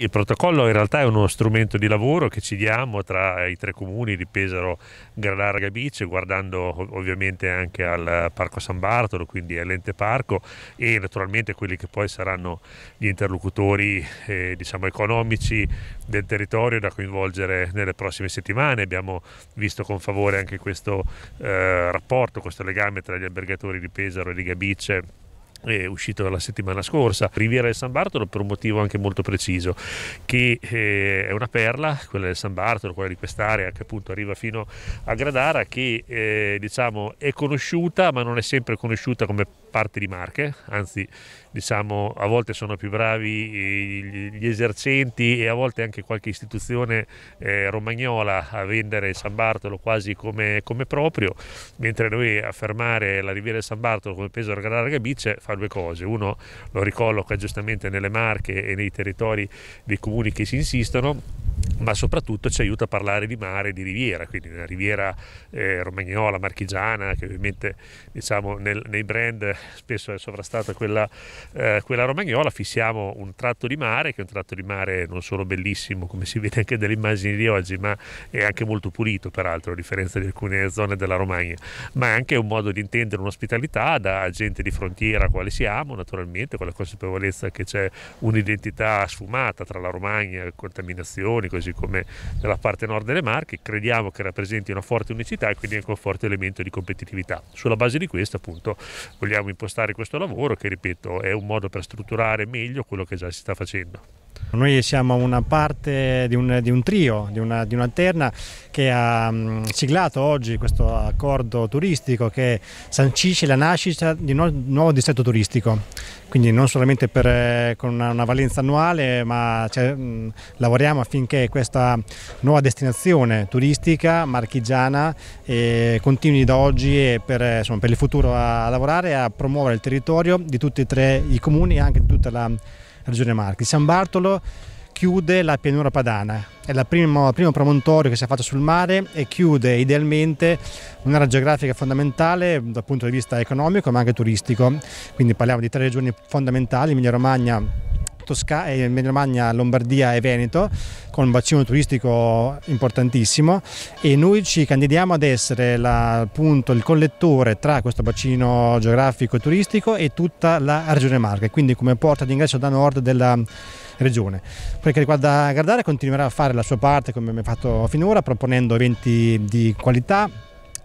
il protocollo in realtà è uno strumento di lavoro che ci diamo tra i tre comuni di Pesaro, Granarga e Bice, guardando ovviamente anche al Parco San Bartolo, quindi all'ente parco e naturalmente quelli che poi saranno gli interlocutori eh, diciamo, economici del territorio da coinvolgere nelle prossime settimane. Abbiamo visto con favore anche questo eh, rapporto, questo legame tra gli albergatori di Pesaro e di Gabice è uscito la settimana scorsa, Riviera del San Bartolo per un motivo anche molto preciso, che eh, è una perla, quella del San Bartolo, quella di quest'area che appunto arriva fino a Gradara, che eh, diciamo è conosciuta ma non è sempre conosciuta come parte di marche, anzi diciamo a volte sono più bravi gli esercenti e a volte anche qualche istituzione eh, romagnola a vendere San Bartolo quasi come, come, proprio, mentre noi affermare la riviera di San Bartolo come peso della Bice fa due cose, uno lo ricolloca giustamente nelle marche e nei territori dei comuni che si insistono ma soprattutto ci aiuta a parlare di mare e di riviera, quindi una riviera eh, romagnola, marchigiana, che ovviamente diciamo, nel, nei brand spesso è sovrastata quella, eh, quella, romagnola, fissiamo un tratto di mare, che è un tratto di mare non solo bellissimo, come si vede anche dalle immagini di oggi, ma è anche molto pulito, peraltro, a differenza di alcune zone della Romagna, ma è anche un modo di intendere un'ospitalità da gente di frontiera, quale siamo, naturalmente, con la consapevolezza che c'è un'identità sfumata tra la Romagna, contaminazioni, così così come nella parte nord delle Marche, crediamo che rappresenti una forte unicità e quindi anche un forte elemento di competitività. Sulla base di questo appunto vogliamo impostare questo lavoro che ripeto è un modo per strutturare meglio quello che già si sta facendo. Noi siamo una parte di un, di un trio, di una, di una, terna che ha mm, siglato oggi questo accordo turistico che sancisce la nascita di un nuovo distretto turistico, quindi non solamente per, eh, con una, una, valenza annuale ma cioè, mh, mm, lavoriamo affinché questa nuova destinazione turistica marchigiana eh, continui da oggi e per, eh, insomma, per il futuro a lavorare e a promuovere il territorio di tutti e tre i comuni e anche di tutta la Regione Marchi. San Bartolo chiude la pianura padana, è il primo, primo promontorio che si è fatto sul mare e chiude idealmente un'area geografica fondamentale dal punto di vista economico ma anche turistico, quindi parliamo di tre regioni fondamentali, Emilia Romagna, in Emilia Romagna, Lombardia e Veneto, con un bacino turistico importantissimo e noi ci candidiamo ad essere la, appunto, il collettore tra questo bacino geografico e turistico e tutta la regione Marche, quindi come porta d'ingresso da nord della regione. Per che riguarda Gardare continuerà a fare la sua parte come abbiamo fatto finora, proponendo eventi di qualità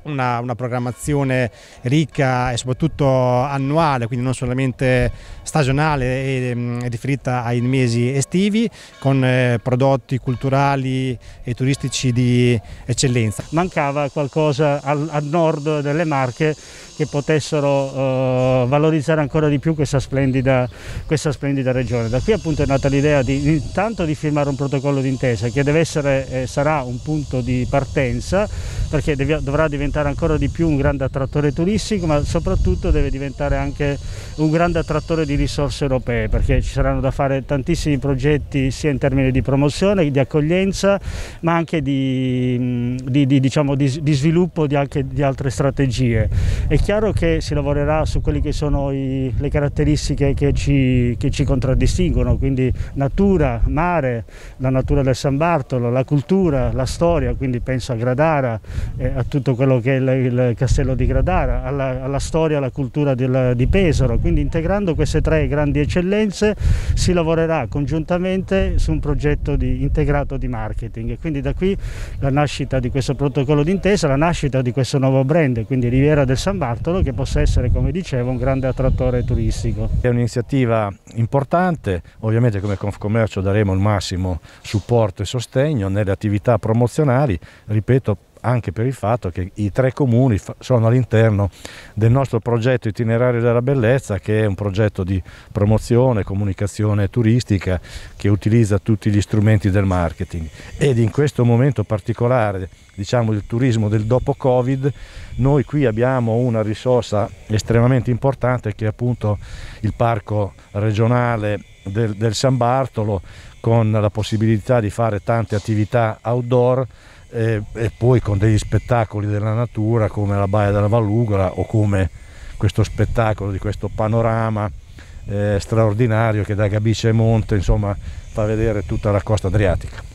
una, una, programmazione ricca e soprattutto annuale, quindi non solamente stagionale e, mm, e riferita ai mesi estivi, con eh, prodotti culturali e turistici di eccellenza. Mancava qualcosa al, al nord delle Marche che potessero eh, valorizzare ancora di più questa splendida, questa splendida, regione. Da qui appunto è nata l'idea di, intanto di firmare un protocollo d'intesa che essere, eh, sarà un punto di partenza perché devi, dovrà diventare diventare ancora di più un grande attrattore turistico, ma soprattutto deve diventare anche un grande attrattore di risorse europee, perché ci saranno da fare tantissimi progetti sia in termini di promozione, di accoglienza, ma anche di, di, di, diciamo, di sviluppo anche di, altre strategie. È chiaro che si lavorerà su quelle che sono i, le caratteristiche che ci, che ci contraddistinguono, quindi natura, mare, la natura del San Bartolo, la cultura, la storia, quindi penso a Gradara e eh, a tutto quello che è il, il castello di Gradara, alla, alla storia e alla cultura del, di Pesaro. Quindi integrando queste tre grandi eccellenze si lavorerà congiuntamente su un progetto di, integrato di marketing. E quindi da qui la nascita di questo protocollo d'intesa, la nascita di questo nuovo brand, quindi Riviera del San Bartolo, che possa essere, come dicevo, un grande attrattore turistico. È un'iniziativa importante, ovviamente come Confcommercio daremo il massimo supporto e sostegno nelle attività promozionali, ripeto, anche per il fatto che i tre comuni sono all'interno del nostro progetto itinerario della bellezza che è un progetto di promozione, comunicazione turistica che utilizza tutti gli strumenti del marketing ed in questo momento particolare diciamo del turismo del dopo covid noi qui abbiamo una risorsa estremamente importante che è appunto il parco regionale del, del San Bartolo con la possibilità di fare tante attività outdoor e, e, poi con degli spettacoli della natura come la Baia della Vallugola o come questo spettacolo di questo panorama eh, straordinario che da Gabice e Monte insomma, fa vedere tutta la costa adriatica.